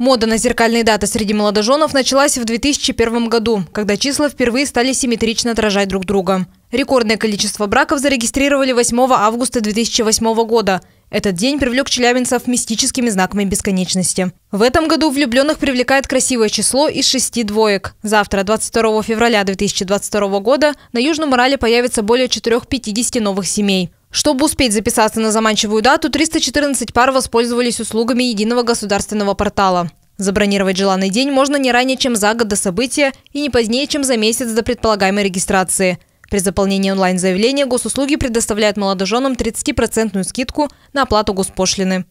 Мода на зеркальные даты среди молодоженов началась в 2001 году, когда числа впервые стали симметрично отражать друг друга. Рекордное количество браков зарегистрировали 8 августа 2008 года. Этот день привлек челябинцев мистическими знаками бесконечности. В этом году влюбленных привлекает красивое число из шести двоек. Завтра, 22 февраля 2022 года, на Южном Урале появится более 450 новых семей. Чтобы успеть записаться на заманчивую дату, 314 пар воспользовались услугами единого государственного портала. Забронировать желанный день можно не ранее, чем за год до события и не позднее, чем за месяц до предполагаемой регистрации. При заполнении онлайн-заявления госуслуги предоставляют молодоженам 30% процентную скидку на оплату госпошлины.